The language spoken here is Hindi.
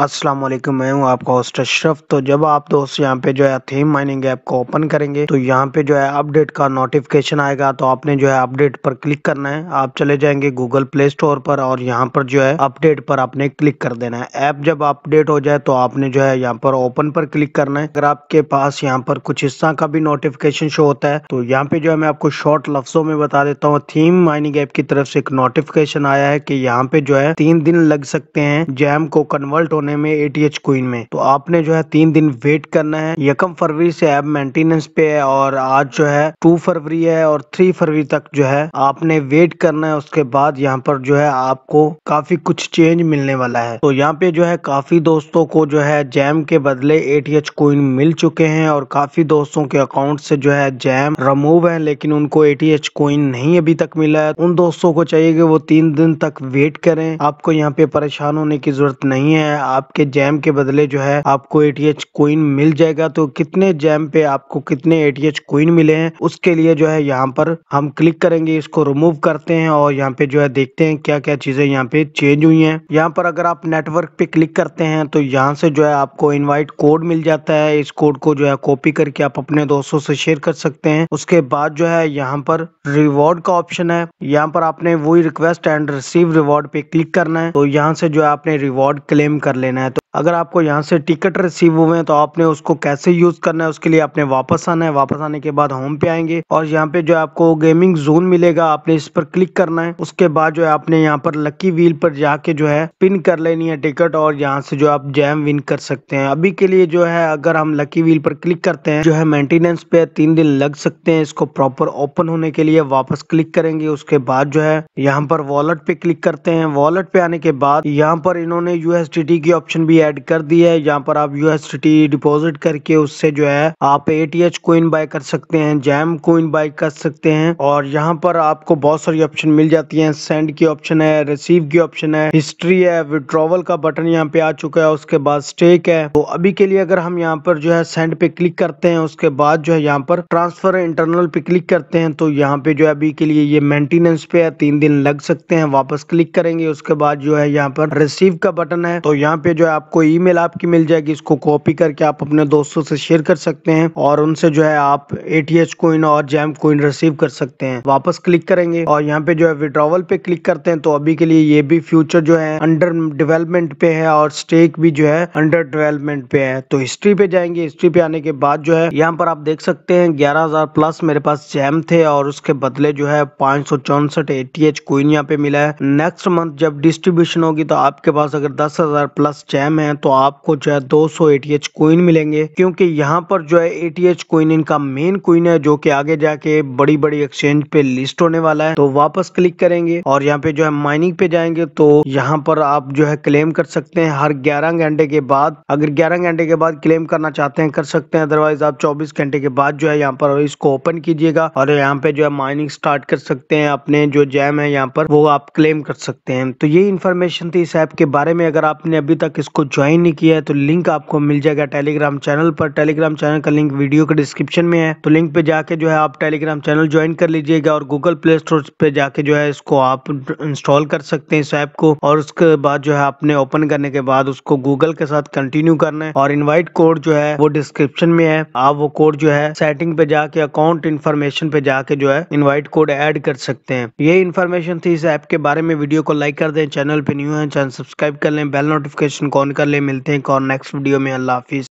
अस्सलाम वालेकुम मैं हूं आपका होस्ट अशरफ तो जब आप दोस्त यहां पे जो है थीम माइनिंग ऐप को ओपन करेंगे तो यहां पे जो है अपडेट का नोटिफिकेशन आएगा तो आपने जो है अपडेट पर क्लिक करना है आप चले जाएंगे गूगल प्ले स्टोर पर और यहां पर जो है अपडेट पर आपने क्लिक कर देना है ऐप जब अपडेट हो जाए तो आपने जो है यहाँ पर ओपन पर क्लिक करना है अगर आपके पास यहाँ पर कुछ हिस्सा का भी नोटिफिकेशन शो होता है तो यहाँ पे जो है मैं आपको शॉर्ट लफ्जों में बता देता हूँ थीम माइनिंग ऐप की तरफ से एक नोटिफिकेशन आया है की यहाँ पे जो है तीन दिन लग सकते हैं जैम को कन्वर्ट होने करने में एटीएच क्वीन में तो आपने जो है तीन दिन वेट करना है यकम फरवरी से ऐप मेंटेनेंस पे है और आज जो है टू फरवरी है और थ्री फरवरी तक जो है आपने वेट करना है उसके बाद यहाँ पर जो है आपको काफी कुछ चेंज मिलने वाला है तो यहाँ पे जो है काफी दोस्तों को जो है जैम के बदले एटीएच कोइन मिल चुके हैं और काफी दोस्तों के अकाउंट से जो है जैम रिमूव है लेकिन उनको एटीएच कोइन नहीं अभी तक मिला है उन दोस्तों को चाहिए कि वो तीन दिन तक वेट करें आपको यहाँ पे परेशान होने की जरूरत नहीं है आप आपके जैम के बदले जो है आपको एटीएच कोइन मिल जाएगा तो कितने जैम पे आपको कितने एटीएच कोइन मिले हैं उसके लिए जो है यहाँ पर हम क्लिक करेंगे इसको रिमूव करते हैं और यहाँ पे जो है देखते हैं क्या क्या चीजें यहाँ पे चेंज हुई है यहाँ पर अगर आप नेटवर्क पे क्लिक करते हैं तो यहाँ से जो है आपको इन्वाइट कोड मिल जाता है इस कोड को जो है कॉपी करके आप अपने दोस्तों से शेयर कर सकते हैं उसके बाद जो है यहाँ पर रिवॉर्ड का ऑप्शन है यहाँ पर आपने वही रिक्वेस्ट एंड रिसीव रिवॉर्ड पे क्लिक करना है तो यहाँ से जो है आपने रिवॉर्ड क्लेम कर लेना है तो अगर आपको यहाँ से टिकट रिसीव हुए हैं तो आपने उसको कैसे यूज करना है उसके लिए आपने वापस आना है वापस आने के बाद होम पे आएंगे और यहाँ पे जो आपको गेमिंग जोन मिलेगा आपने इस पर क्लिक करना है उसके बाद जो है आपने यहाँ पर लकी व्हील पर जाके जो है पिन कर लेनी है टिकट और यहाँ से जो आप जैम विन कर सकते हैं अभी के लिए जो है अगर हम लकी व्हील पर क्लिक करते हैं जो है मेंटेनेंस पे तीन दिन लग सकते हैं इसको प्रॉपर ओपन होने के लिए वापस क्लिक करेंगे उसके बाद जो है यहाँ पर वॉलेट पे क्लिक करते हैं वॉलेट पे आने के बाद यहाँ पर इन्होंने यूएसडीटी की की ऑप्शन भी ऐड कर दी है यहाँ पर आप यूएसटी डिपॉजिट करके उससे जो है आप एटीएच कोइन बाय कर सकते हैं जैम कोइन बाय कर सकते हैं और यहाँ पर आपको बहुत सारी ऑप्शन मिल जाती है सेंड की ऑप्शन है रिसीव की ऑप्शन है हिस्ट्री है विड्रॉवल का बटन यहाँ पे आ चुका है उसके बाद स्टेक है तो अभी के लिए अगर हम यहाँ पर जो है सेंड पे क्लिक करते हैं उसके बाद जो है यहाँ पर ट्रांसफर इंटरनल पे क्लिक करते हैं तो यहाँ पे जो है अभी के लिए ये मेंटेनेंस पे है तीन दिन लग सकते हैं वापस क्लिक करेंगे उसके बाद जो है यहाँ पर रिसीव का बटन है तो यहाँ पे जो है आपको ईमेल आपकी मिल जाएगी इसको कॉपी करके आप अपने दोस्तों से शेयर कर सकते हैं और उनसे जो है आप एटीएच कोइन और जैम कोइन रिसीव कर सकते हैं वापस क्लिक करेंगे और यहाँ पे जो है विड्रॉवल पे क्लिक करते हैं तो अभी के लिए ये भी फ्यूचर जो है अंडर डेवलपमेंट पे है और स्टेक भी जो है अंडर डेवलपमेंट पे है तो हिस्ट्री पे जाएंगे हिस्ट्री पे आने के बाद जो है यहाँ पर आप देख सकते हैं ग्यारह हजार प्लस मेरे पास जैम थे और उसके बदले जो है पांच सौ चौसठ एटीएच कोइन यहाँ पे मिला है नेक्स्ट मंथ जब डिस्ट्रीब्यूशन होगी तो आपके पास अगर दस हजार प्लस प्लस जैम है तो आपको जो है दो सौ एटीएच कोइन मिलेंगे क्योंकि यहाँ पर जो है एटीएच कोइन इनका मेन कोइन है जो कि आगे जाके बड़ी बड़ी एक्सचेंज पे लिस्ट होने वाला है तो वापस क्लिक करेंगे और यहाँ पे जो है माइनिंग पे जाएंगे तो यहाँ पर आप जो है क्लेम कर सकते हैं हर ग्यारह घंटे के बाद अगर ग्यारह घंटे के बाद क्लेम करना चाहते हैं कर सकते हैं अदरवाइज आप चौबीस घंटे के बाद जो है यहाँ पर इसको ओपन कीजिएगा और यहाँ पे जो है माइनिंग स्टार्ट कर सकते हैं अपने जो जैम है यहाँ पर वो आप क्लेम कर सकते हैं तो ये इन्फॉर्मेशन थी इस ऐप के बारे में अगर आपने अभी तक इसको ज्वाइन नहीं किया है तो लिंक आपको मिल जाएगा टेलीग्राम चैनल पर टेलीग्राम चैनल का लिंक वीडियो के डिस्क्रिप्शन में है तो लिंक पे जाके जो है आप टेलीग्राम चैनल ज्वाइन कर लीजिएगा और गूगल प्ले स्टोर पे जाके जो है इसको आप इंस्टॉल कर सकते हैं इस ऐप को और उसके बाद जो है आपने ओपन करने के बाद उसको गूगल के साथ कंटिन्यू करना है और इन्वाइट कोड जो है वो डिस्क्रिप्शन में है आप वो कोड जो है सेटिंग पे जाके अकाउंट इन्फॉर्मेशन पे जाके जो है इन्वाइट कोड एड कर सकते हैं ये इन्फॉर्मेशन थी इस ऐप के बारे में वीडियो को लाइक कर दें चैनल पे न्यू है चैनल सब्सक्राइब कर लें बेल नोटिफिकेशन क्वेश्चन कौन कर ले मिलते हैं कौन नेक्स्ट वीडियो में अल्लाह हाफिज़